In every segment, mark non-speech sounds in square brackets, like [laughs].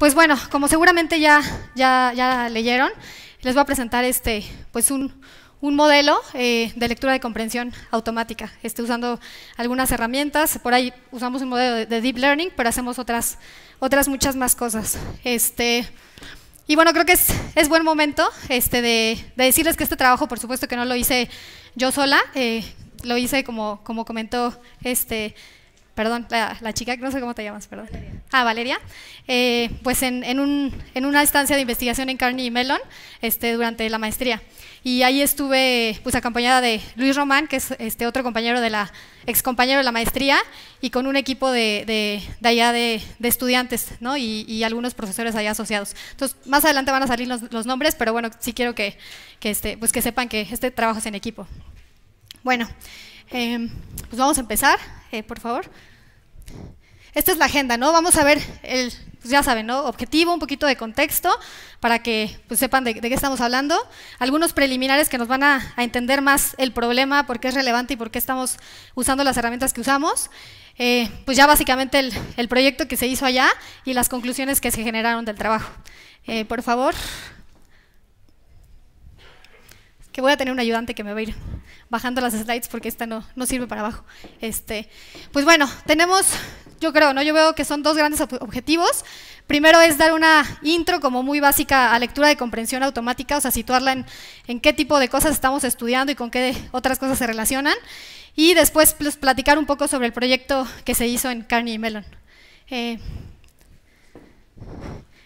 Pues bueno, como seguramente ya, ya, ya leyeron, les voy a presentar este, pues un, modelo eh, de lectura de comprensión automática. Estoy usando algunas herramientas, por ahí usamos un modelo de, deep learning, pero hacemos otras, otras muchas más cosas. Este, y bueno, creo que es, buen momento este, de, decirles que este trabajo, por supuesto que no lo hice yo sola, eh, lo hice como, como comentó este, perdón, la, chica, no sé cómo te llamas, perdón. Ah, Valeria. Eh, pues en, en, un, en, una instancia de investigación en Carnegie Mellon este, durante la maestría. Y ahí estuve pues acompañada de Luis Román, que es este otro compañero de la, ex compañero de la maestría, y con un equipo de, de, de allá de, estudiantes, ¿no? Y, y, algunos profesores allá asociados. Entonces, más adelante van a salir los, los nombres, pero bueno, sí quiero que, que, este, pues que sepan que este trabajo es en equipo. Bueno, eh, pues vamos a empezar, eh, por favor esta es la agenda, ¿no? Vamos a ver el, pues ya saben, ¿no? Objetivo, un poquito de contexto para que pues, sepan de, qué estamos hablando. Algunos preliminares que nos van a, entender más el problema, por qué es relevante y por qué estamos usando las herramientas que usamos. Eh, pues ya básicamente el, proyecto que se hizo allá y las conclusiones que se generaron del trabajo. Eh, por favor. que voy a tener un ayudante que me va a ir bajando las slides porque esta no, sirve para abajo. Este, pues bueno, tenemos, yo creo, ¿no? Yo veo que son dos grandes objetivos. Primero es dar una intro como muy básica a lectura de comprensión automática, o sea, situarla en, qué tipo de cosas estamos estudiando y con qué otras cosas se relacionan. Y después platicar un poco sobre el proyecto que se hizo en Carnegie Mellon. Eh,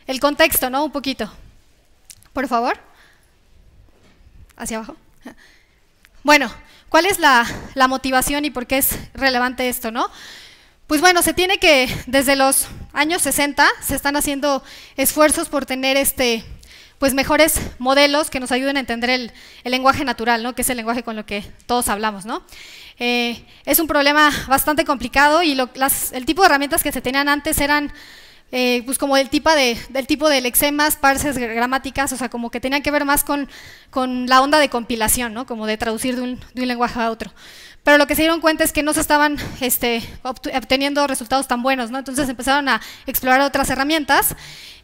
el contexto, ¿no? Un poquito. Por favor. Hacia abajo. Bueno, ¿cuál es la, motivación y por qué es relevante esto, no? Pues bueno, se tiene que, desde los años 60, se están haciendo esfuerzos por tener este, pues mejores modelos que nos ayuden a entender el, lenguaje natural, ¿no? que es el lenguaje con lo que todos hablamos. ¿no? Eh, es un problema bastante complicado y el tipo de herramientas que se tenían antes eran eh, pues como del tipo de, del tipo de lexemas, parses, gramáticas, o sea, como que tenían que ver más con, con la onda de compilación, ¿no? Como de traducir de un, de un, lenguaje a otro. Pero lo que se dieron cuenta es que no se estaban este, obteniendo resultados tan buenos, ¿no? Entonces empezaron a explorar otras herramientas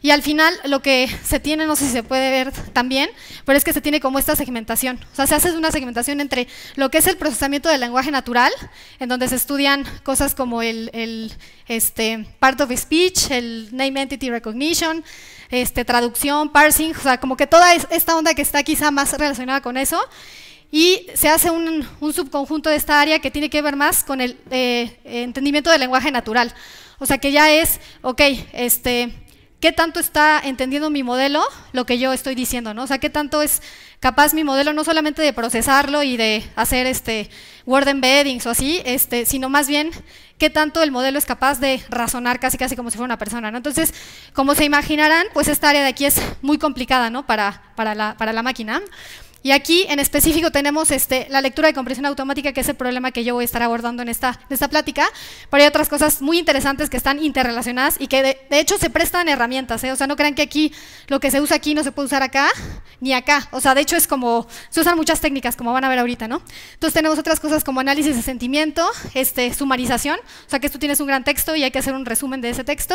y al final lo que se tiene, no sé si se puede ver también, pero es que se tiene como esta segmentación. O sea, se hace una segmentación entre lo que es el procesamiento del lenguaje natural, en donde se estudian cosas como el, este, part of speech, el name entity recognition, este, traducción, parsing, o sea, como que toda esta onda que está quizá más relacionada con eso. Y se hace un, subconjunto de esta área que tiene que ver más con el eh, entendimiento del lenguaje natural. O sea, que ya es, ok, este, ¿Qué tanto está entendiendo mi modelo lo que yo estoy diciendo? ¿no? O sea, ¿qué tanto es capaz mi modelo no solamente de procesarlo y de hacer este word embeddings o así, este, sino más bien qué tanto el modelo es capaz de razonar casi casi como si fuera una persona. Entonces, como se imaginarán, pues esta área de aquí es muy complicada ¿no? para, la, para la máquina. Y aquí en específico tenemos este, la lectura de compresión automática, que es el problema que yo voy a estar abordando en esta, en esta plática, pero hay otras cosas muy interesantes que están interrelacionadas y que de, hecho se prestan herramientas, ¿eh? o sea, no crean que aquí lo que se usa aquí no se puede usar acá ni acá, o sea, de hecho es como, se usan muchas técnicas, como van a ver ahorita, ¿no? Entonces tenemos otras cosas como análisis de sentimiento, este, sumarización, o sea, que tú tienes un gran texto y hay que hacer un resumen de ese texto,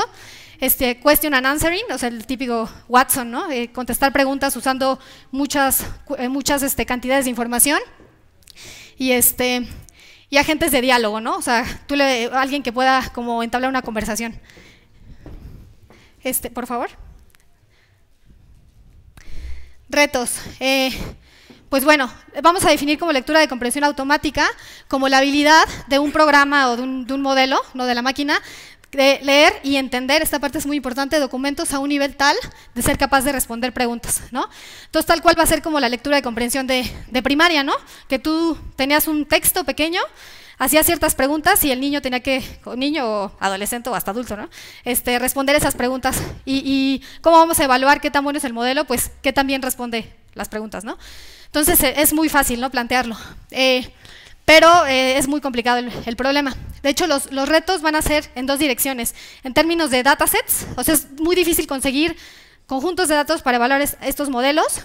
este, question and answering, o sea, el típico Watson, ¿no? Eh, contestar preguntas usando muchas... Eh, muchas este, cantidades de información y, este, y agentes de diálogo, ¿no? sea, alguien que pueda como entablar una conversación. Este, por favor. Retos. Eh, pues bueno, vamos a definir como lectura de comprensión automática como la habilidad de un programa o de un, de un modelo, no de la máquina, de leer y entender, esta parte es muy importante, documentos a un nivel tal de ser capaz de responder preguntas, ¿no? Entonces, tal cual va a ser como la lectura de comprensión de, de primaria, ¿no? Que tú tenías un texto pequeño, hacías ciertas preguntas y el niño tenía que, niño o adolescente o hasta adulto, ¿no? Este, responder esas preguntas. Y, cómo vamos a evaluar qué tan bueno es el modelo, pues qué tan bien responde las preguntas, ¿no? Entonces, e, es muy fácil, ¿no? Plantearlo. Eh, pero eh, es muy complicado el, problema. De hecho, los, retos van a ser en dos direcciones. En términos de datasets, o sea, es muy difícil conseguir conjuntos de datos para evaluar estos modelos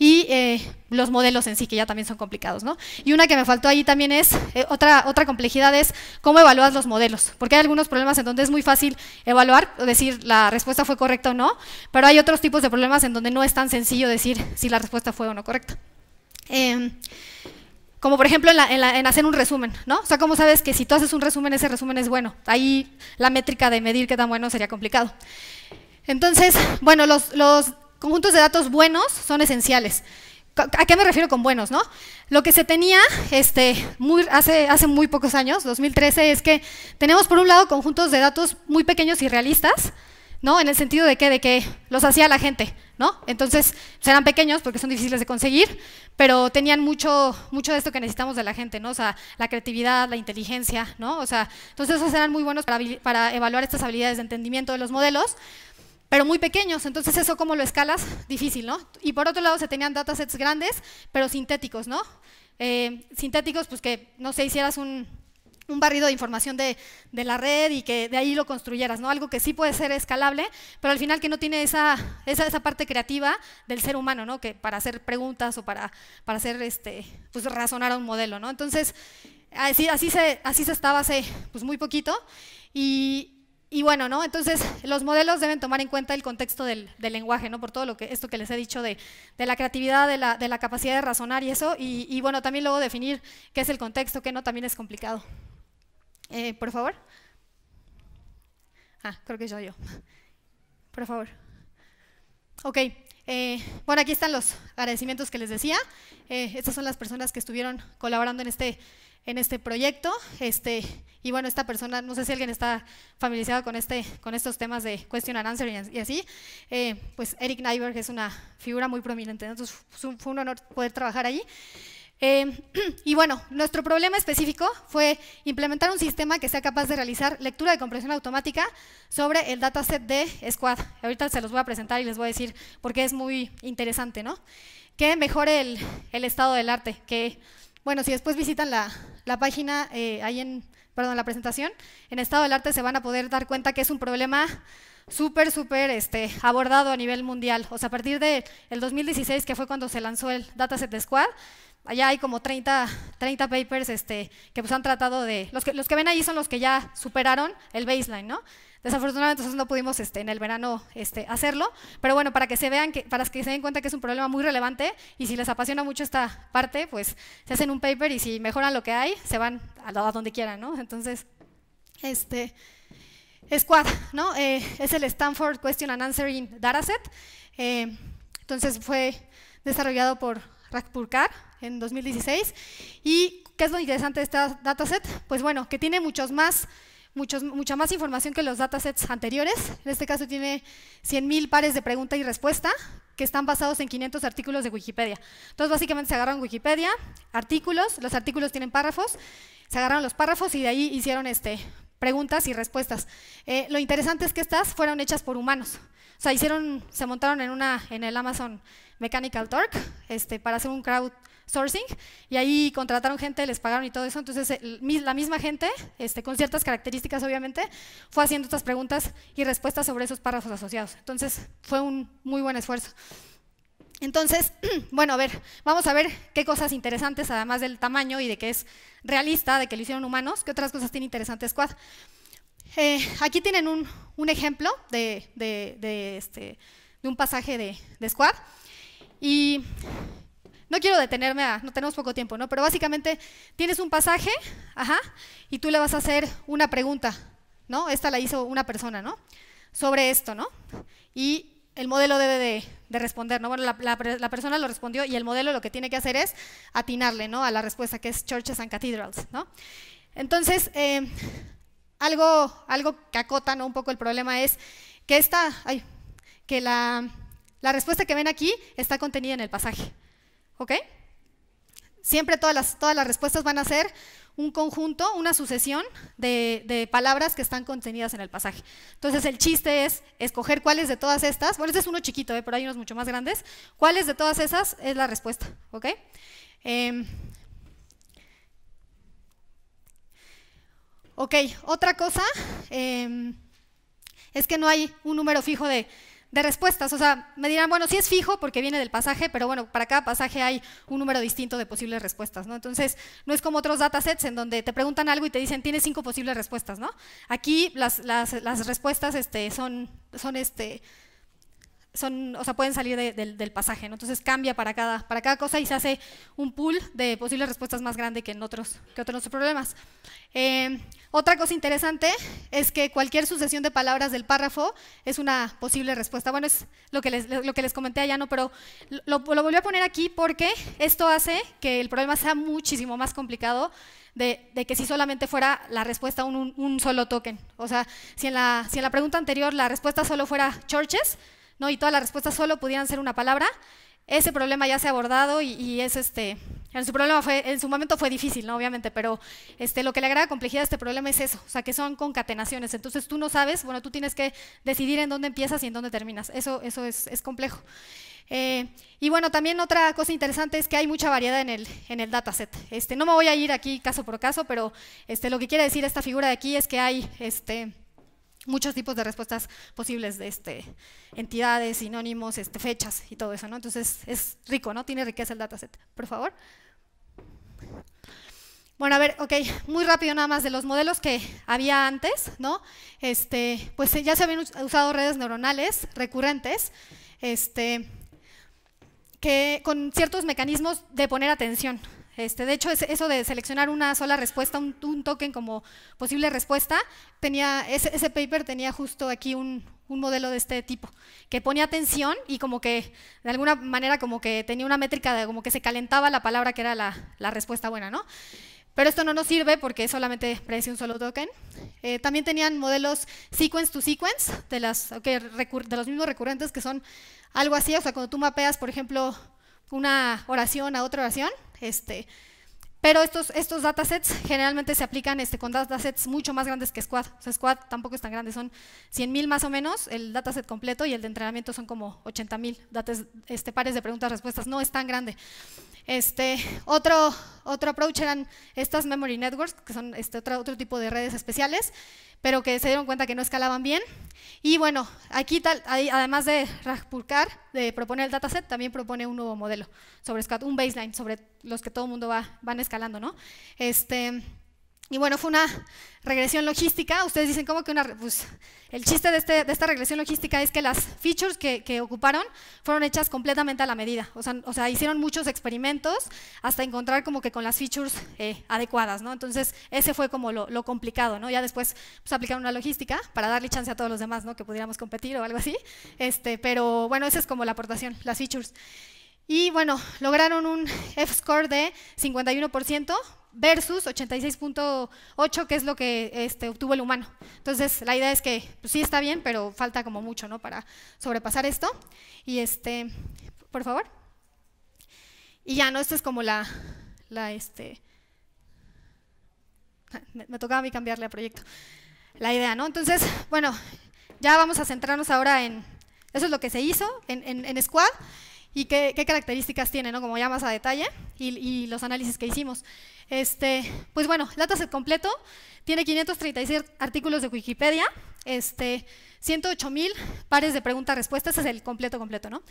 y eh, los modelos en sí, que ya también son complicados. ¿no? Y una que me faltó ahí también es, eh, otra, otra complejidad es cómo evaluas los modelos, porque hay algunos problemas en donde es muy fácil evaluar, decir la respuesta fue correcta o no, pero hay otros tipos de problemas en donde no es tan sencillo decir si la respuesta fue o no correcta. Eh, como por ejemplo en, hacer un resumen, ¿no? O sea, ¿cómo sabes que si tú haces un resumen, ese resumen es bueno? Ahí la métrica de medir qué tan bueno sería complicado. Entonces, bueno, los, conjuntos de datos buenos son esenciales. ¿A qué me refiero con buenos, no? Lo que se tenía este, muy, hace, hace muy pocos años, 2013, es que tenemos por un lado conjuntos de datos muy pequeños y realistas, ¿no? En el sentido de que, de que los hacía la gente, ¿no? Entonces, eran pequeños porque son difíciles de conseguir, pero tenían mucho, mucho de esto que necesitamos de la gente, ¿no? O sea, la creatividad, la inteligencia, ¿no? O sea, entonces esos eran muy buenos para, evaluar estas habilidades de entendimiento de los modelos, pero muy pequeños, entonces eso cómo lo escalas, difícil, ¿no? Y por otro lado se tenían datasets grandes, pero sintéticos, ¿no? Eh, sintéticos, pues que, no sé, hicieras un un barrido de información de, la red y que de ahí lo construyeras, ¿no? Algo que sí puede ser escalable, pero al final que no tiene esa, esa, parte creativa del ser humano, ¿no? Que para hacer preguntas o para, para hacer, este, pues razonar a un modelo, ¿no? Entonces, así, así, se, así se estaba hace pues, muy poquito y, bueno, ¿no? Entonces, los modelos deben tomar en cuenta el contexto del, lenguaje, ¿no? Por todo lo que, esto que les he dicho de, la creatividad, de la, capacidad de razonar y eso. Y, y bueno, también luego definir qué es el contexto, qué no, también es complicado. Eh, por favor. Ah, creo que soy yo. Por favor. Ok, eh, bueno, aquí están los agradecimientos que les decía. Eh, estas son las personas que estuvieron colaborando en este, en este proyecto. Este, y bueno, esta persona, no sé si alguien está familiarizado con, este, con estos temas de question and answer y, así. pues Eric Nyberg es una figura muy prominente. Entonces fue un honor poder trabajar allí. Eh, [clears throat] y bueno, nuestro problema específico fue implementar un sistema que sea capaz de realizar lectura de compresión automática sobre el dataset de Squad. Ahorita se los voy a presentar y les voy a decir por qué es muy interesante, ¿no? Que mejore el, estado del arte. Que, bueno, si después visitan la, página eh, ahí en, perdón, la presentación, en estado del arte se van a poder dar cuenta que es un problema súper, súper este, abordado a nivel mundial. O sea, a partir del de 2016, que fue cuando se lanzó el dataset de Squad, allá hay como 30, 30 papers este, que pues han tratado de... Los que, los que ven ahí son los que ya superaron el baseline, ¿no? Desafortunadamente entonces no pudimos este, en el verano este, hacerlo, pero bueno, para que se vean, que, para que se den cuenta que es un problema muy relevante y si les apasiona mucho esta parte, pues se hacen un paper y si mejoran lo que hay, se van a, donde quieran, ¿no? Entonces, este... Squad, ¿no? Eh, es el Stanford Question and Answering Dataset. Eh, entonces fue desarrollado por Rakpurkar, en 2016. ¿Y qué es lo interesante de este dataset? Pues bueno, que tiene muchos más, muchos, mucha más información que los datasets anteriores. En este caso tiene 100.000 pares de pregunta y respuesta que están basados en 500 artículos de Wikipedia. Entonces, básicamente se agarran Wikipedia, artículos, los artículos tienen párrafos, se agarraron los párrafos y de ahí hicieron este, preguntas y respuestas. Eh, lo interesante es que estas fueron hechas por humanos. O sea, hicieron, se montaron en una, en el Amazon Mechanical Turk, este, para hacer un crowd sourcing, y ahí contrataron gente, les pagaron y todo eso. Entonces, la misma gente, este, con ciertas características obviamente, fue haciendo estas preguntas y respuestas sobre esos párrafos asociados. Entonces, fue un muy buen esfuerzo. Entonces, [clears throat] bueno, a ver, vamos a ver qué cosas interesantes, además del tamaño y de que es realista, de que lo hicieron humanos, qué otras cosas tiene interesante Squad. Eh, aquí tienen un, ejemplo de, este, de, un pasaje de, Squad. Y no quiero detenerme no tenemos poco tiempo, ¿no? Pero básicamente tienes un pasaje, ajá, y tú le vas a hacer una pregunta, ¿no? Esta la hizo una persona, ¿no? Sobre esto, ¿no? Y el modelo debe de, responder, ¿no? Bueno, la, persona lo respondió y el modelo lo que tiene que hacer es atinarle, ¿no? A la respuesta que es churches and cathedrals, ¿no? Entonces, eh, algo, algo que acota, Un poco el problema es que esta, ay, que la respuesta que ven aquí está contenida en el pasaje. ¿Ok? Siempre todas las, todas las respuestas van a ser un conjunto, una sucesión de, palabras que están contenidas en el pasaje. Entonces el chiste es escoger cuáles de todas estas, bueno, este es uno chiquito, ¿eh? pero hay unos mucho más grandes, cuáles de todas esas es la respuesta, ¿ok? Em, ok, otra cosa em, es que no hay un número fijo de de respuestas. O sea, me dirán, bueno, sí es fijo porque viene del pasaje, pero bueno, para cada pasaje hay un número distinto de posibles respuestas, ¿no? Entonces, no es como otros datasets en donde te preguntan algo y te dicen, tienes cinco posibles respuestas, ¿no? Aquí las, las, las respuestas este, son, son este, son, o sea, pueden salir del pasaje, Entonces cambia para cada, para cada cosa y se hace un pool de posibles respuestas más grande que en otros, que otros problemas. Eh, otra cosa interesante es que cualquier sucesión de palabras del párrafo es una posible respuesta. Bueno, es lo que les, lo que les comenté allá, ¿no? Pero lo, lo volví a poner aquí porque esto hace que el problema sea muchísimo más complicado de, que si solamente fuera la respuesta un, un, solo token. O sea, si en, la, si en la pregunta anterior la respuesta solo fuera churches, ¿no? y todas las respuestas solo pudieran ser una palabra, ese problema ya se ha abordado y, es este, en su, problema fue, en su momento fue difícil, ¿no? obviamente, pero este, lo que le agrada complejidad a este problema es eso, o sea, que son concatenaciones. Entonces tú no sabes, bueno, tú tienes que decidir en dónde empiezas y en dónde terminas. Eso, eso es, complejo. Eh, y bueno, también otra cosa interesante es que hay mucha variedad en el, en el dataset. Este, no me voy a ir aquí caso por caso, pero este, lo que quiere decir esta figura de aquí es que hay... Este, muchos tipos de respuestas posibles de este, entidades, sinónimos, este, fechas y todo eso, ¿no? Entonces es rico, ¿no? Tiene riqueza el dataset. Por favor. Bueno, a ver, ok, muy rápido nada más de los modelos que había antes, ¿no? Este, pues eh, ya se habían usado redes neuronales recurrentes, este, que con ciertos mecanismos de poner atención, este, de hecho, eso de seleccionar una sola respuesta, un, token como posible respuesta, tenía, ese, paper tenía justo aquí un, modelo de este tipo, que ponía atención y como que, de alguna manera, como que tenía una métrica de como que se calentaba la palabra que era la, respuesta buena, ¿no? Pero esto no nos sirve porque solamente predice un solo token. Eh, también tenían modelos sequence to sequence de, las, de los mismos recurrentes que son algo así. O sea, cuando tú mapeas, por ejemplo, una oración a otra oración. Este, pero estos, estos datasets generalmente se aplican este, con datasets mucho más grandes que Squad. Squad tampoco es tan grande, son 100.000 más o menos el dataset completo y el de entrenamiento son como 80.000 este, pares de preguntas-respuestas. No es tan grande. Este, otro, otro approach eran estas memory networks, que son este, otro, otro tipo de redes especiales pero que se dieron cuenta que no escalaban bien. Y bueno, aquí tal, además de Rajpurkar, de proponer el dataset, también propone un nuevo modelo sobre un baseline sobre los que todo el mundo va, van escalando, ¿no? Este, y bueno, fue una regresión logística. Ustedes dicen, ¿cómo que una...? Pues, el chiste este, de, esta regresión logística es que las features que, ocuparon fueron hechas completamente a la medida. O sea, hicieron muchos experimentos hasta encontrar como que con las features eh, adecuadas, ¿no? Entonces, ese fue como lo, complicado, ¿no? Ya después pues, aplicaron una logística para darle chance a todos los demás, ¿no? Que pudiéramos competir o algo así. Este, pero bueno, esa es como la aportación, las features. Y bueno, lograron un F-score de 51%, versus 86.8, que es lo que este, obtuvo el humano. Entonces, la idea es que pues, sí está bien, pero falta como mucho ¿no? para sobrepasar esto. Y este, por favor. Y ya, ¿no? esto es como la, la este, me, tocaba a mí cambiarle a proyecto. La idea, ¿no? Entonces, bueno, ya vamos a centrarnos ahora en, eso es lo que se hizo en, en Squad y qué, características tiene, ¿no? como ya más a detalle, y, los análisis que hicimos. Este, pues bueno, el dataset completo tiene 536 artículos de Wikipedia, este, 108 mil pares de preguntas-respuestas, ese es el completo completo, ¿no?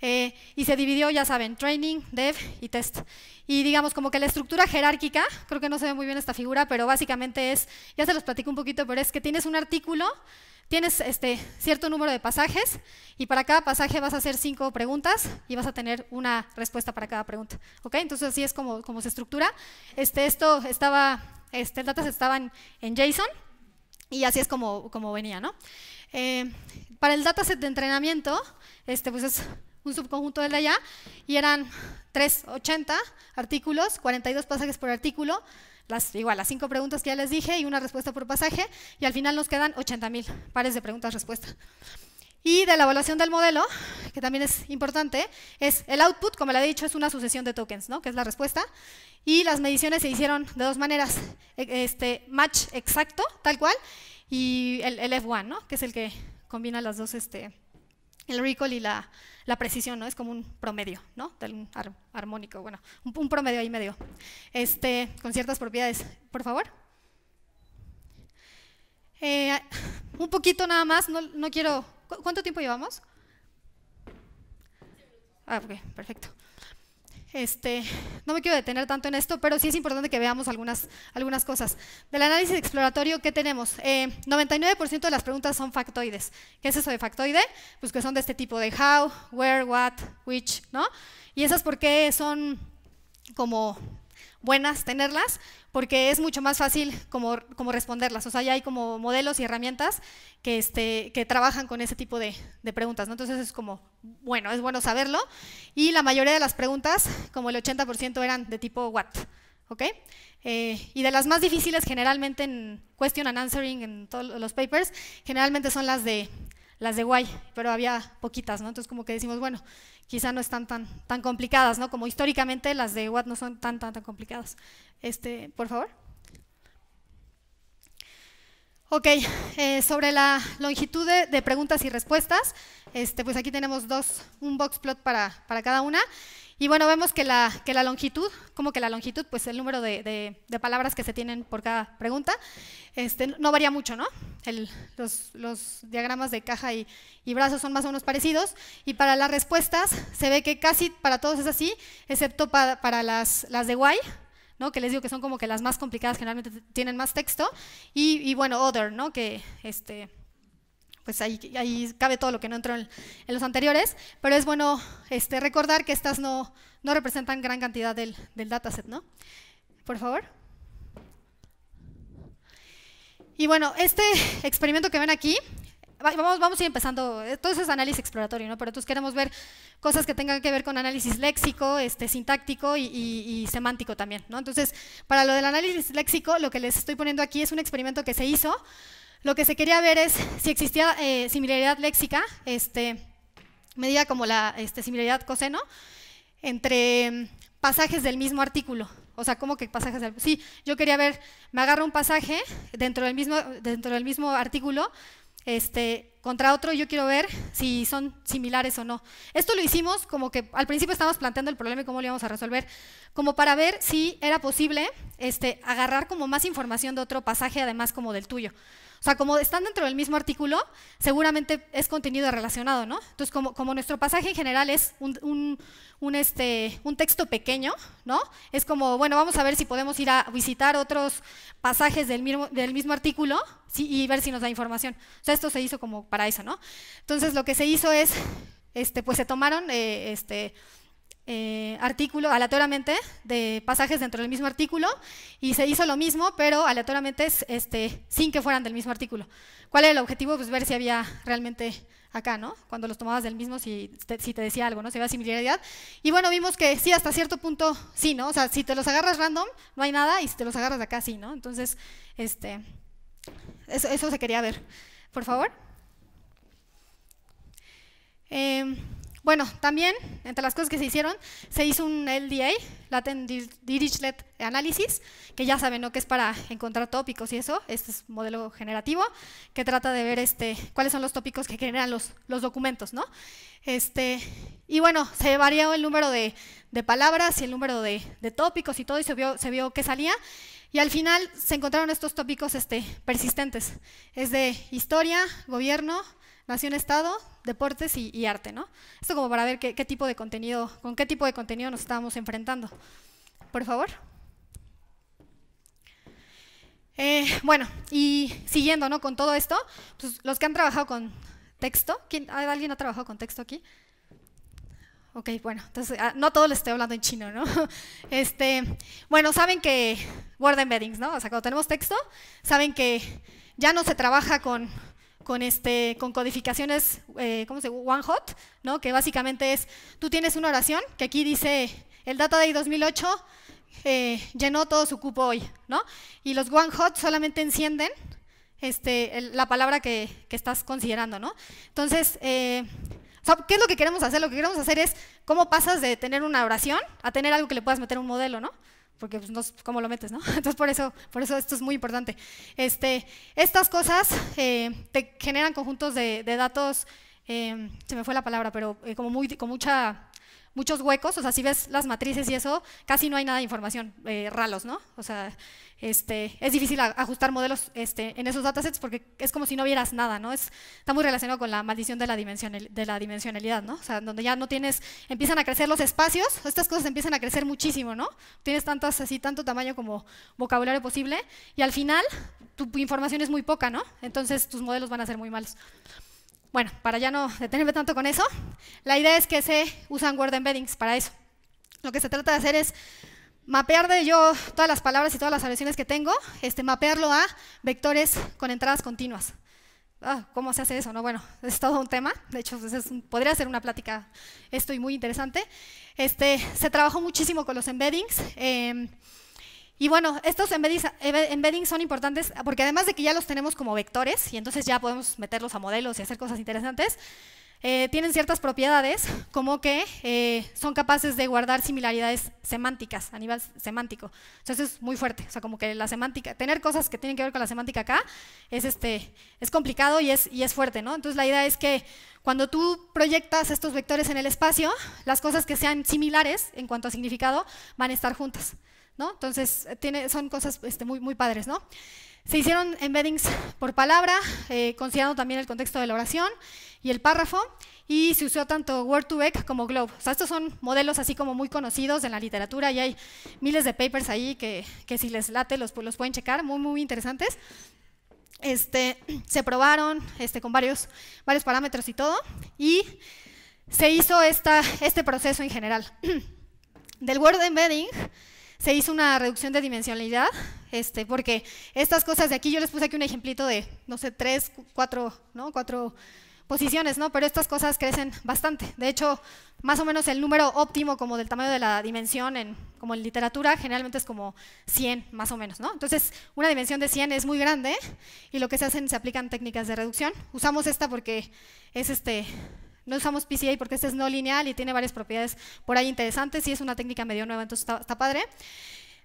Eh, y se dividió, ya saben, training, dev y test. Y digamos, como que la estructura jerárquica, creo que no se ve muy bien esta figura, pero básicamente es, ya se los platico un poquito, pero es que tienes un artículo tienes este, cierto número de pasajes y para cada pasaje vas a hacer cinco preguntas y vas a tener una respuesta para cada pregunta. ¿ok? Entonces así es como, como se estructura. Este, esto estaba, este, el dataset estaba en, JSON y así es como, como venía. ¿no? Eh, para el dataset de entrenamiento, este, pues es un subconjunto del de allá y eran 380 artículos, 42 pasajes por artículo, igual las cinco preguntas que ya les dije y una respuesta por pasaje, y al final nos quedan 80.000 pares de preguntas-respuesta. Y de la evaluación del modelo, que también es importante, es el output, como le he dicho, es una sucesión de tokens, ¿no? que es la respuesta. Y las mediciones se hicieron de dos maneras, e, este, match exacto, tal cual, y el, el F1, ¿no? que es el que combina las dos, este, el recall y la, la precisión, ¿no? Es como un promedio, ¿no? Del armónico, bueno, un, promedio ahí medio, este, con ciertas propiedades. Por favor. Eh, un poquito nada más, no, no quiero... ¿Cuánto tiempo llevamos? Ah, ok, perfecto. Este, no me quiero detener tanto en esto, pero sí es importante que veamos algunas, algunas cosas. Del análisis exploratorio, ¿qué tenemos? 99% eh, de las preguntas son factoides. ¿Qué es eso de factoide? Pues que son de este tipo de how, where, what, which, ¿no? Y esas porque son como buenas tenerlas porque es mucho más fácil como, responderlas. O sea, ya hay como modelos y herramientas que, este, que trabajan con ese tipo de, de preguntas. ¿no? Entonces es como, bueno, es bueno saberlo. Y la mayoría de las preguntas, como el 80%, eran de tipo what. okay eh, y de las más difíciles generalmente en question and answering en todos los papers, generalmente son las de las de why, pero había poquitas, ¿no? Entonces como que decimos, bueno, quizá no están tan, tan complicadas, ¿no? Como históricamente las de Watt no son tan, tan, tan complicadas. Este, por favor. Ok, eh, sobre la longitud de, preguntas y respuestas, este, pues aquí tenemos dos, un box plot para, para cada una. Y bueno, vemos que la, que la longitud, como que la longitud, pues el número de, palabras que se tienen por cada pregunta, este, no varía mucho, ¿no? los, diagramas de caja y, y brazos son más o menos parecidos. Y para las respuestas se ve que casi para todos es así, excepto para las, de Y, ¿no? que les digo que son como que las más complicadas, generalmente tienen más texto, y, y bueno, other, ¿no? que este, pues ahí, ahí, cabe todo lo que no entró en, los anteriores, pero es bueno este, recordar que estas no, no representan gran cantidad del, del, dataset, ¿no? Por favor. Y bueno, este experimento que ven aquí, vamos, vamos a ir empezando, eh, todo eso es análisis exploratorio, ¿no? Pero entonces queremos ver cosas que tengan que ver con análisis léxico, este, sintáctico y, y semántico también, ¿no? Entonces, para lo del análisis léxico, lo que les estoy poniendo aquí es un experimento que se hizo lo que se quería ver es si existía eh, similaridad léxica, este, medida como la este, similaridad coseno, entre mm, pasajes del mismo artículo. O sea, ¿cómo que pasajes del Sí, yo quería ver, me agarro un pasaje dentro del mismo, artículo este, contra otro y yo quiero ver si son similares o no. Esto lo hicimos como que al principio estábamos planteando el problema y cómo lo íbamos a resolver, como para ver si era posible este, agarrar como más información de otro pasaje, además como del tuyo. O sea, como están dentro del mismo artículo, seguramente es contenido relacionado, ¿no? Entonces, como, nuestro pasaje en general es un, este, un texto pequeño, ¿no? Es como, bueno, vamos a ver si podemos ir a visitar otros pasajes del mismo, del mismo artículo y ver si nos da información. O sea, esto se hizo como para eso, ¿no? Entonces, lo que se hizo es, este, pues se tomaron, eh, este, eh, artículo, aleatoriamente, de pasajes dentro del mismo artículo, y se hizo lo mismo, pero aleatoriamente este, sin que fueran del mismo artículo. ¿Cuál era el objetivo? Pues ver si había realmente acá, ¿no? Cuando los tomabas del mismo, si te, si te decía algo, ¿no? Si había similaridad. Y bueno, vimos que sí, hasta cierto punto, sí, ¿no? O sea, si te los agarras random, no hay nada, y si te los agarras de acá, sí, ¿no? Entonces, este, eso, eso se quería ver. Por favor. Eh, bueno, también, entre las cosas que se hicieron, se hizo un LDA, Latent Dirichlet Analysis, que ya saben, ¿no? que es para encontrar tópicos y eso, este es un modelo generativo, que trata de ver este, cuáles son los tópicos que generan los, los documentos. ¿no? Este, y bueno, se varió el número de, palabras y el número de, tópicos y todo, y se vio, se vio que salía. Y al final se encontraron estos tópicos este, persistentes. Es de historia, gobierno, nación-estado, deportes y, arte, ¿no? Esto como para ver qué, tipo de contenido, con qué tipo de contenido nos estábamos enfrentando. Por favor. Eh, bueno, y siguiendo, ¿no? Con todo esto, pues, los que han trabajado con texto, ¿quién, ¿alguien ha trabajado con texto aquí? Ok, bueno, entonces ah, no todo les estoy hablando en chino, ¿no? [laughs] Este, bueno, saben que Word embeddings, ¿no? O sea, cuando tenemos texto, saben que ya no se trabaja con con, este, con codificaciones, eh, ¿cómo se One Hot, ¿no? que básicamente es, tú tienes una oración, que aquí dice, el Data Day 2008 eh, llenó todo su cupo hoy, ¿no? y los One Hot solamente encienden este, la palabra que, estás considerando. ¿no? Entonces, eh, ¿qué es lo que queremos hacer? Lo que queremos hacer es cómo pasas de tener una oración a tener algo que le puedas meter un modelo, ¿no? porque pues, no, cómo lo metes, ¿no? [laughs] Entonces por eso, por eso esto es muy importante. Este, estas cosas eh, te generan conjuntos de, datos, eh, se me fue la palabra, pero eh, como muy, con mucha muchos huecos, o sea, si ves las matrices y eso, casi no hay nada de información, eh, ralos, ¿no? O sea, este, es difícil ajustar modelos este, en esos datasets porque es como si no vieras nada, ¿no? está muy relacionado con la maldición de la, dimensión de la dimensionalidad, ¿no? O sea, donde ya no tienes, empiezan a crecer los espacios, estas cosas empiezan a crecer muchísimo, ¿no? Tienes tantas, así, tanto tamaño como vocabulario posible y al final tu información es muy poca, ¿no? Entonces tus modelos van a ser muy malos. Bueno, para ya no detenerme tanto con eso, la idea es que se usan Word embeddings para eso. Lo que se trata de hacer es mapear de yo todas las palabras y todas las oraciones que tengo, este, mapearlo a vectores con entradas continuas. Ah, ¿Cómo se hace eso? No, bueno, es todo un tema. De hecho, pues, podría ser una plática esto y muy interesante. Este, se trabajó muchísimo con los embeddings. Em, y bueno, estos embeddings, son importantes porque además de que ya los tenemos como vectores y entonces ya podemos meterlos a modelos y hacer cosas interesantes, eh, tienen ciertas propiedades como que eh, son capaces de guardar similaridades semánticas a nivel semántico. Entonces es muy fuerte, o sea, como que la semántica, tener cosas que tienen que ver con la semántica acá es, este, es complicado y es, y es fuerte, ¿no? Entonces la idea es que cuando tú proyectas estos vectores en el espacio, las cosas que sean similares en cuanto a significado van a estar juntas. Entonces, eh, tiene, son cosas este, muy, muy padres, ¿no? Se hicieron embeddings por palabra, eh, considerando también el contexto de la oración y el párrafo, y se usó tanto Word2Vec como Globe. estos son modelos así como muy conocidos en la literatura y hay miles de papers ahí que, si les late los, los pueden checar, muy, muy interesantes. Este, se probaron este, con varios, varios parámetros y todo, y se hizo esta, este proceso en general. [clears throat] Del Word Embedding se hizo una reducción de dimensionalidad, este, porque estas cosas de aquí, yo les puse aquí un ejemplito de, no sé, tres, cuatro, ¿no? Cuatro posiciones, ¿no? Pero estas cosas crecen bastante. De hecho, más o menos el número óptimo como del tamaño de la dimensión en como en literatura generalmente es como 100 más o menos, ¿no? Entonces, una dimensión de 100 es muy grande y lo que se hacen se aplican técnicas de reducción. Usamos esta porque es este no usamos PCA porque este es no lineal y tiene varias propiedades por ahí interesantes y es una técnica medio nueva, entonces está, padre.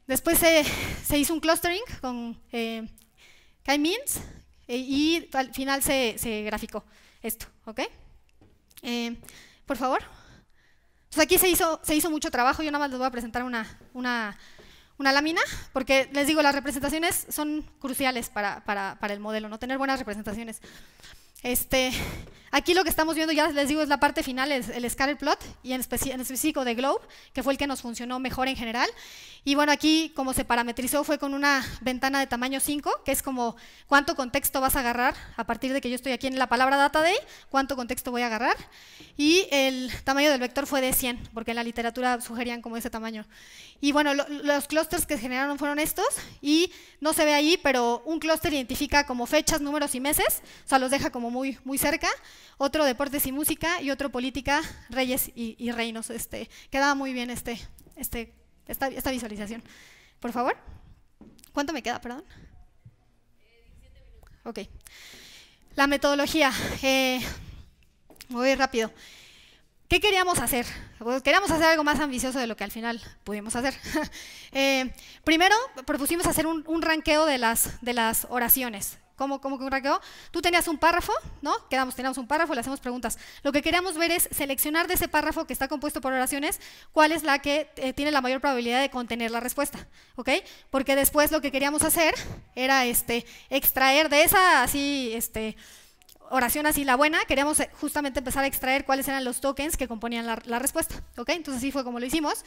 Después se hizo un clustering con eh, K-means eh, y al final se, graficó esto. ¿ok? Eh, por favor. Entonces pues aquí se hizo, mucho trabajo, yo nada más les voy a presentar una, lámina, porque les digo, las representaciones son cruciales para, para el modelo, no tener buenas representaciones. Este, Aquí lo que estamos viendo, ya les digo, es la parte final, es el scatter plot, y en, específico de Globe, que fue el que nos funcionó mejor en general. Y bueno, aquí como se parametrizó fue con una ventana de tamaño 5, que es como cuánto contexto vas a agarrar a partir de que yo estoy aquí en la palabra data day, cuánto contexto voy a agarrar. Y el tamaño del vector fue de 100, porque en la literatura sugerían como ese tamaño. Y bueno, los clusters que se generaron fueron estos, y no se ve ahí, pero un clúster identifica como fechas, números y meses, o sea, los deja como muy, muy cerca otro deportes y música y otro política, reyes y, reinos. Este, quedaba muy bien este, este, esta, esta visualización. Por favor. ¿Cuánto me queda, perdón? Ok. La metodología. muy eh, rápido. ¿Qué queríamos hacer? queríamos hacer algo más ambicioso de lo que al final pudimos hacer. [laughs] Eh, primero, propusimos hacer un, un ranqueo de las, de las oraciones. ¿Cómo, cómo, cómo Tú tenías un párrafo, ¿no? Quedamos, teníamos un párrafo, le hacemos preguntas. Lo que queríamos ver es seleccionar de ese párrafo que está compuesto por oraciones, cuál es la que eh, tiene la mayor probabilidad de contener la respuesta, ¿ok? Porque después lo que queríamos hacer era este, extraer de esa así, este, oración así la buena, queríamos eh, justamente empezar a extraer cuáles eran los tokens que componían la, la, respuesta. ¿ok? Entonces así fue como lo hicimos.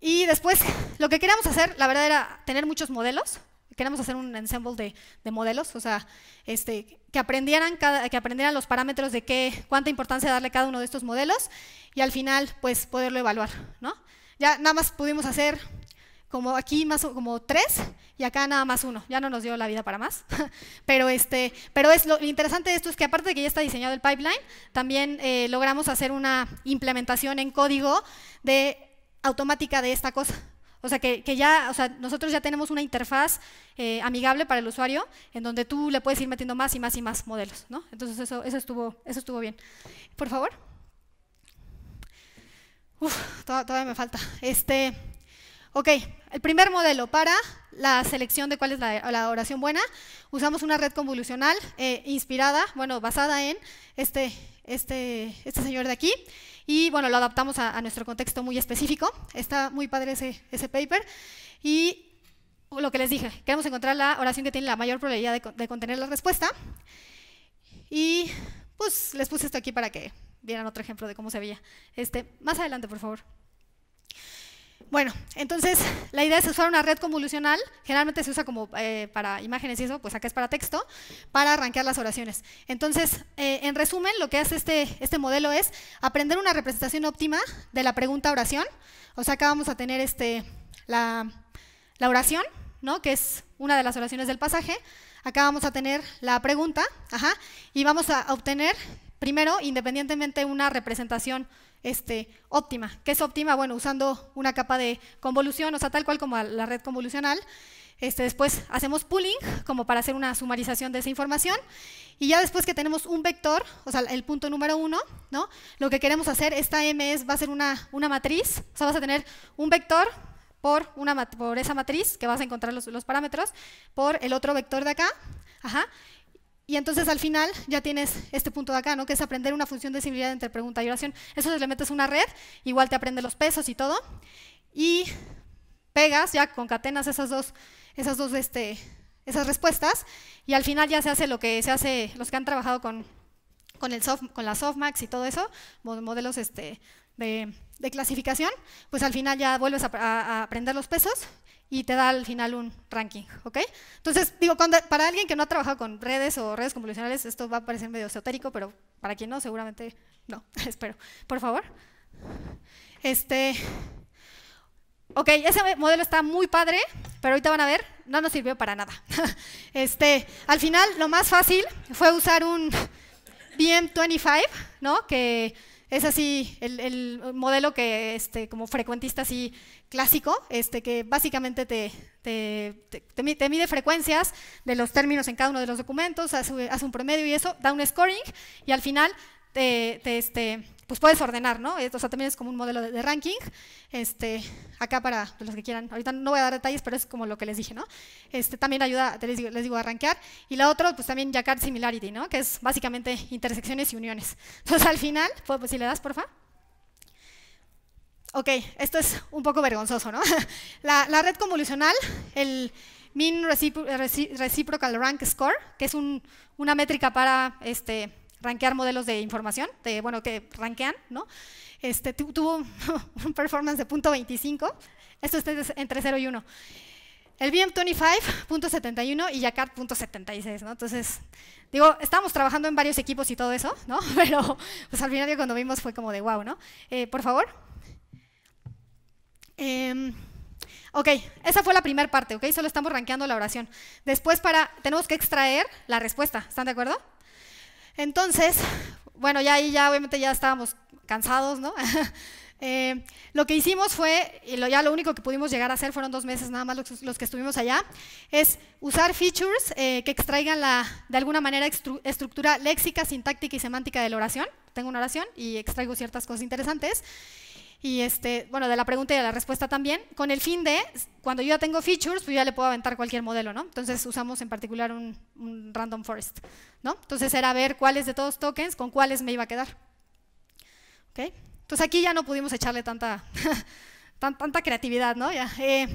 Y después lo que queríamos hacer, la verdad, era tener muchos modelos, queremos hacer un ensemble de, modelos, o sea, este, que, aprendieran que aprendieran los parámetros de qué, cuánta importancia darle cada uno de estos modelos y al final, pues, poderlo evaluar, ¿no? Ya nada más pudimos hacer como aquí más como tres y acá nada más uno. Ya no nos dio la vida para más. [laughs] pero este, pero es lo interesante de esto es que aparte de que ya está diseñado el pipeline, también eh, logramos hacer una implementación en código de automática de esta cosa. O sea, que, ya, o sea, nosotros ya tenemos una interfaz eh, amigable para el usuario en donde tú le puedes ir metiendo más y más y más modelos, Entonces eso, eso, estuvo, eso estuvo bien. Por favor. Uf, todavía me falta. Este, ok, el primer modelo para la selección de cuál es la, oración buena. Usamos una red convolucional eh, inspirada, bueno, basada en este, este, este señor de aquí y bueno, lo adaptamos a, nuestro contexto muy específico. Está muy padre ese, paper. Y lo que les dije, queremos encontrar la oración que tiene la mayor probabilidad de, de contener la respuesta. Y pues les puse esto aquí para que vieran otro ejemplo de cómo se veía. Este, más adelante, por favor. Bueno, entonces la idea es usar una red convolucional, generalmente se usa como eh, para imágenes y eso, pues acá es para texto, para arranquear las oraciones. Entonces, eh, en resumen, lo que hace este, este modelo es aprender una representación óptima de la pregunta-oración. O sea, acá vamos a tener este, la, oración, ¿no? que es una de las oraciones del pasaje. Acá vamos a tener la pregunta, ajá, y vamos a obtener primero, independientemente, una representación este, óptima. ¿Qué es óptima? Bueno, usando una capa de convolución, o sea, tal cual como la red convolucional. Este, después hacemos pooling, como para hacer una sumarización de esa información. Y ya después que tenemos un vector, o sea, el punto número uno, ¿no? lo que queremos hacer, esta M es, va a ser una, una matriz, o sea, vas a tener un vector por, una, por esa matriz, que vas a encontrar los, los parámetros, por el otro vector de acá, ajá, y entonces al final ya tienes este punto de acá, ¿no? que es aprender una función de similitud entre pregunta y oración. Eso le metes una red, igual te aprende los pesos y todo. Y pegas, ya concatenas esas dos, esas dos este, esas respuestas y al final ya se hace lo que se hace los que han trabajado con, el con la softmax y todo eso, modelos este, de, clasificación, pues al final ya vuelves a aprender los pesos y te da al final un ranking, ¿ok? Entonces, digo, cuando, para alguien que no ha trabajado con redes o redes convolucionales, esto va a parecer medio esotérico, pero para quien no, seguramente no, [laughs] espero. Por favor. Este... Ok, ese modelo está muy padre, pero ahorita van a ver, no nos sirvió para nada. [laughs] este, al final, lo más fácil fue usar un BM25, ¿no? Que es así el, modelo que este, como frecuentista así clásico, este, que básicamente te, mide frecuencias de los términos en cada uno de los documentos, hace, un promedio y eso, da un scoring y al final te, te, este, pues puedes ordenar, ¿no? O sea, también es como un modelo de, ranking. Este, acá para los que quieran, ahorita no voy a dar detalles, pero es como lo que les dije, ¿no? Este, también ayuda, les digo, les digo, a rankear. Y la otra, pues también Jacquard Similarity, ¿no? Que es básicamente intersecciones y uniones. [laughs] Entonces, al final, pues, pues, si le das, porfa. Ok, esto es un poco vergonzoso, ¿no? [laughs] la, red convolucional, el, Mean Reciprocal Rank Score, que es una métrica para este, rankear modelos de información, bueno, que rankean, ¿no? Este, tuvo [laughs] un performance de 0.25, esto es entre 0 y 1. El BM25.71 y seis, ¿no? Entonces, digo, estábamos trabajando en varios equipos y todo eso, ¿no? [laughs] Pero pues al final cuando vimos fue como de wow, ¿no? Eh, por favor. Em, ok, esa fue la primera parte, ¿ok? Solo estamos rankeando la oración. Después para, tenemos que extraer la respuesta, ¿están de acuerdo? Entonces, bueno, ya ahí ya obviamente ya estábamos cansados, ¿no? [laughs] Eh, lo que hicimos fue, y ya lo único que pudimos llegar a hacer fueron dos meses nada más los, que estuvimos allá, es usar features eh, que extraigan la, de alguna manera estructura léxica, sintáctica y semántica de la oración. Tengo una oración y extraigo ciertas cosas interesantes y este, bueno, de la pregunta y de la respuesta también, con el fin de, cuando yo ya tengo features, pues ya le puedo aventar cualquier modelo, ¿no? Entonces usamos en particular un, random forest, ¿no? Entonces era ver cuáles de todos tokens, con cuáles me iba a quedar. ¿Okay? Entonces aquí ya no pudimos echarle tanta, [laughs] tanta creatividad, ¿no? Ya, eh,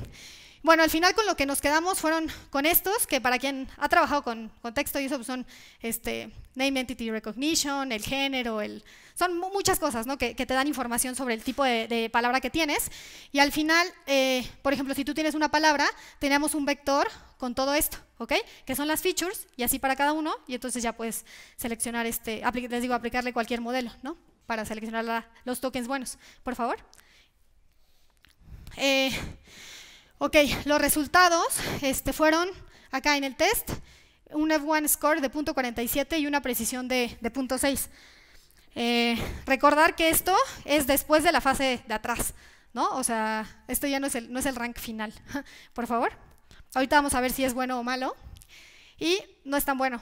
bueno, al final con lo que nos quedamos fueron con estos, que para quien ha trabajado con, contexto texto y eso pues son este, Name Entity Recognition, el género, el, son muchas cosas que, te dan información sobre el tipo de, palabra que tienes. Y al final, eh, por ejemplo, si tú tienes una palabra, tenemos un vector con todo esto, ¿ok? Que son las features, y así para cada uno, y entonces ya puedes seleccionar, este, les digo, aplicarle cualquier modelo, ¿no? Para seleccionar los tokens buenos, por favor. Eh, Ok, los resultados este, fueron acá en el test, un F1 score de .47 y una precisión de, de .6. Eh, recordar que esto es después de la fase de atrás, ¿no? O sea, esto ya no es el, no es el rank final, [laughs] por favor. Ahorita vamos a ver si es bueno o malo. Y no es tan bueno.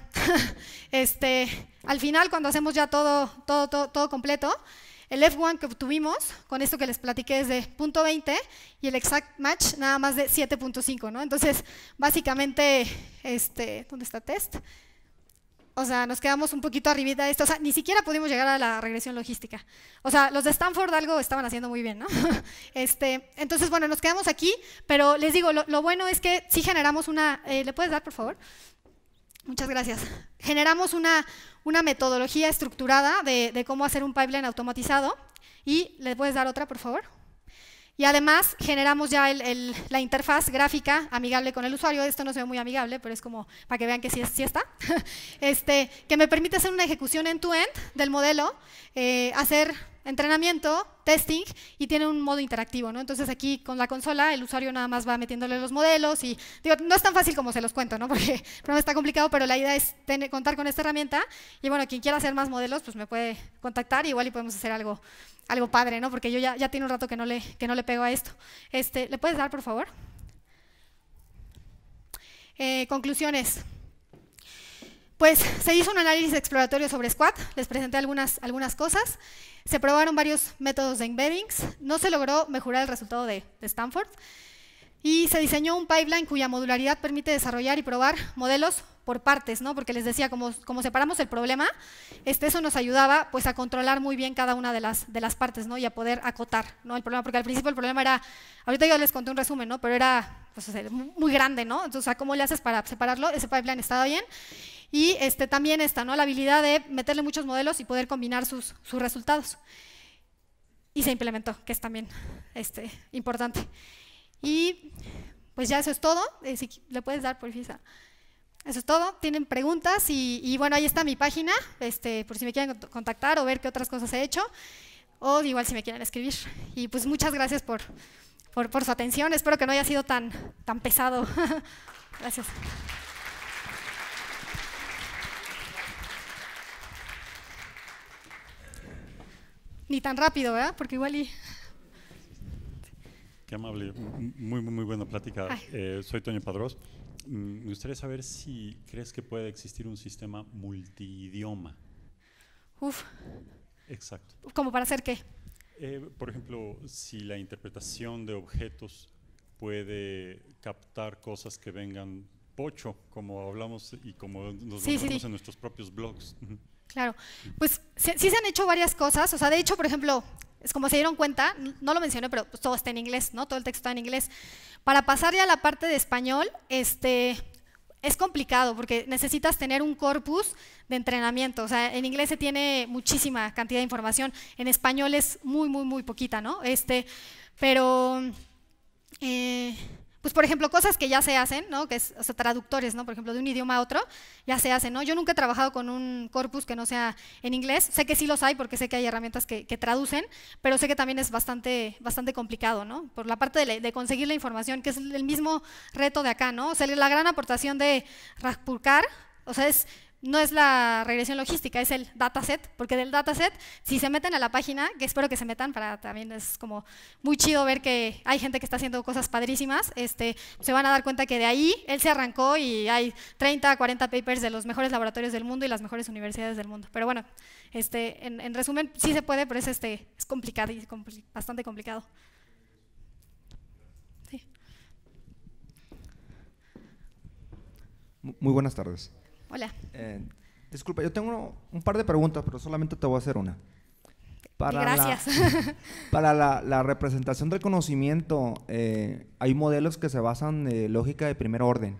[laughs] este, al final, cuando hacemos ya todo, todo, todo, todo completo, el F1 que obtuvimos, con esto que les platiqué, es de 0.20 y el exact match nada más de 7.5, ¿no? Entonces, básicamente, este, ¿dónde está test? O sea, nos quedamos un poquito arribita de esto. O sea, ni siquiera pudimos llegar a la regresión logística. O sea, los de Stanford algo estaban haciendo muy bien, ¿no? [laughs] este, entonces, bueno, nos quedamos aquí, pero les digo, lo, bueno es que sí generamos una... Eh, ¿Le puedes dar, por favor? Muchas gracias. Generamos una, una metodología estructurada de, cómo hacer un pipeline automatizado. Y les puedes dar otra, por favor. Y además generamos ya la interfaz gráfica amigable con el usuario. Esto no se ve muy amigable, pero es como para que vean que sí, está. [laughs] este, que me permite hacer una ejecución end-to-end del modelo, eh, hacer entrenamiento, testing, y tiene un modo interactivo, ¿no? Entonces aquí con la consola el usuario nada más va metiéndole los modelos y, digo, no es tan fácil como se los cuento, ¿no? [laughs] Porque no está complicado, pero la idea es tener, contar con esta herramienta y, bueno, quien quiera hacer más modelos, pues me puede contactar, y igual y podemos hacer algo, algo padre, ¿no? Porque yo ya, ya tiene un rato que no le, que no le pego a esto. Este, ¿Le puedes dar, por favor? Eh, conclusiones. Pues se hizo un análisis exploratorio sobre squat les presenté algunas, algunas cosas, se probaron varios métodos de embeddings, no se logró mejorar el resultado de, Stanford, y se diseñó un pipeline cuya modularidad permite desarrollar y probar modelos por partes, ¿no? Porque les decía, como, como separamos el problema, este, eso nos ayudaba pues, a controlar muy bien cada una de las, de las partes, ¿no? Y a poder acotar, ¿no? El problema, porque al principio el problema era, ahorita yo les conté un resumen, Pero era pues, muy grande, ¿no? Entonces, sea, ¿cómo le haces para separarlo? Ese pipeline está bien. Y este, también está, ¿no? La habilidad de meterle muchos modelos y poder combinar sus, sus resultados. Y se implementó, que es también este, importante. Y pues ya eso es todo. Eh, si le puedes dar, por favor. Eso es todo. Tienen preguntas y, y, bueno, ahí está mi página, este, por si me quieren contactar o ver qué otras cosas he hecho, o igual si me quieren escribir. Y pues muchas gracias por, por, su atención. Espero que no haya sido tan, tan pesado. [laughs] Gracias. Ni tan rápido, ¿verdad? Porque igual y... Qué amable, muy, muy, buena plática. Eh, soy Toño Padrós. Mm, me gustaría saber si crees que puede existir un sistema multidioma. Uf. Exacto. ¿Como para hacer qué? Eh, por ejemplo, si la interpretación de objetos puede captar cosas que vengan pocho, como hablamos y como nos sí, en nuestros propios blogs. Claro, pues sí, se han hecho varias cosas, o sea, de hecho, por ejemplo, es como se dieron cuenta, no lo mencioné, pero pues, todo está en inglés, ¿no? Todo el texto está en inglés. Para pasar ya a la parte de español, este, es complicado porque necesitas tener un corpus de entrenamiento. O sea, en inglés se tiene muchísima cantidad de información, en español es muy, muy, muy poquita, ¿no? Este, pero eh, pues por ejemplo, cosas que ya se hacen, ¿no? Que es, traductores, ¿no? Por ejemplo, de un idioma a otro, ya se hacen, ¿no? Yo nunca he trabajado con un corpus que no sea en inglés. Sé que sí los hay porque sé que hay herramientas que, traducen, pero sé que también es bastante, bastante complicado, ¿no? Por la parte de, conseguir la información, que es el mismo reto de acá, ¿no? O sea, la gran aportación de Rajpurkar, o sea, es no es la regresión logística, es el dataset, porque del dataset, si se meten a la página, que espero que se metan, para también es como muy chido ver que hay gente que está haciendo cosas padrísimas, este, se van a dar cuenta que de ahí él se arrancó y hay 30, 40 papers de los mejores laboratorios del mundo y las mejores universidades del mundo. Pero bueno, este, en, resumen, sí se puede, pero es, este, es complicado y bastante complicado. Muy buenas tardes. Hola. Eh, disculpa, yo tengo un par de preguntas, pero solamente te voy a hacer una. Para Gracias. [laughs] para la, representación del conocimiento, eh, hay modelos que se basan en lógica de primer orden.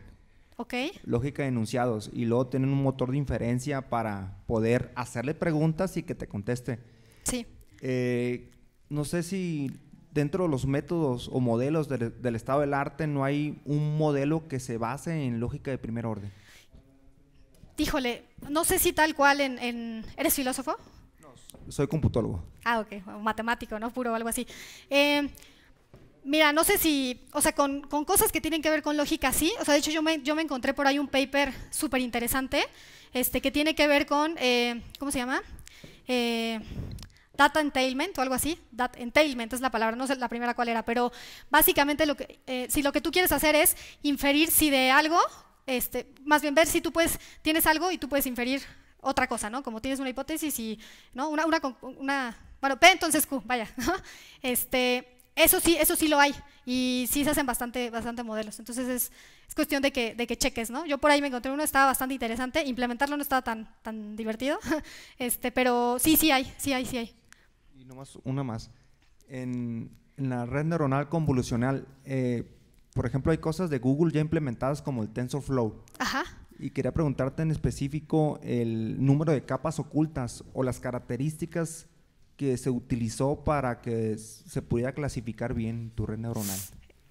Ok. Lógica de enunciados. Y luego tienen un motor de inferencia para poder hacerle preguntas y que te conteste. Sí. Eh, no sé si dentro de los métodos o modelos del estado del arte no hay un modelo que se base en lógica de primer orden híjole, no sé si tal cual en... ¿Eres filósofo? No, soy computólogo. Ah, ok, o matemático, ¿no? Puro, algo así. Eh, mira, no sé si, o sea, con, cosas que tienen que ver con lógica, sí. O sea, de hecho yo me, yo me encontré por ahí un paper súper interesante este, que tiene que ver con, eh, ¿cómo se llama? Eh, data entailment o algo así. Data entailment es la palabra, no sé la primera cuál era, pero básicamente lo que, si lo que tú quieres hacer es inferir si de algo este, más bien ver si tú puedes, tienes algo y tú puedes inferir otra cosa, ¿no? Como tienes una hipótesis y, ¿no? Una, una, una bueno, P entonces Q, vaya. [laughs] este, eso sí, eso sí lo hay y sí se hacen bastante, bastante modelos. Entonces es, cuestión de que, de que, cheques, ¿no? Yo por ahí me encontré uno, estaba bastante interesante, implementarlo no estaba tan, tan divertido, [laughs] este, pero sí, sí hay, sí hay, sí hay. Y nomás una más. En, la red neuronal convolucional, eh, por ejemplo, hay cosas de Google ya implementadas como el TensorFlow. Ajá. Y quería preguntarte en específico el número de capas ocultas o las características que se utilizó para que se pudiera clasificar bien tu red neuronal.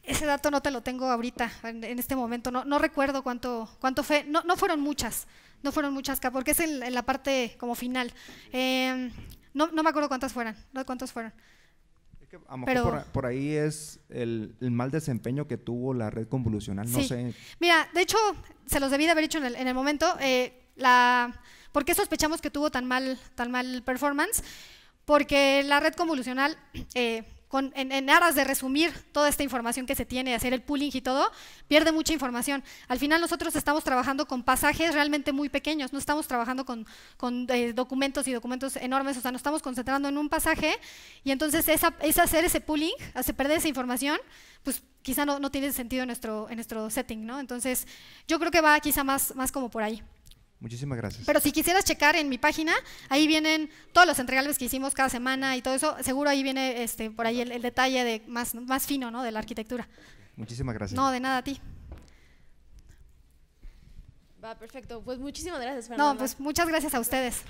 Ese dato no te lo tengo ahorita, en, este momento. No, recuerdo cuánto, cuánto fue. No, no fueron muchas, no fueron muchas, capas, porque es en, la parte como final. Em, no, no, me acuerdo cuántas fueron, no cuántas fueron a lo mejor por, ahí es el, mal desempeño que tuvo la red convolucional, no sé. Mira, de hecho, se los debí de haber dicho en el, momento. Eh, la, ¿Por qué sospechamos que tuvo tan mal, tan mal performance? Porque la red convolucional [clears throat] eh, en, aras de resumir toda esta información que se tiene, hacer el pooling y todo, pierde mucha información. Al final nosotros estamos trabajando con pasajes realmente muy pequeños, no estamos trabajando con, eh, documentos y documentos enormes, o sea, nos estamos concentrando en un pasaje y entonces esa, es hacer ese pooling, hacer perder esa información, pues quizá no, tiene sentido en nuestro, nuestro setting, ¿no? Entonces yo creo que va quizá más como por ahí. Muchísimas gracias. Pero si quisieras checar en mi página, ahí vienen todos los entregables que hicimos cada semana y todo eso. Seguro ahí viene este, por ahí el, detalle de más, más fino ¿no? de la arquitectura. Muchísimas gracias. No, de nada a ti. Va, perfecto. Pues muchísimas gracias, No, pues muchas gracias a ustedes.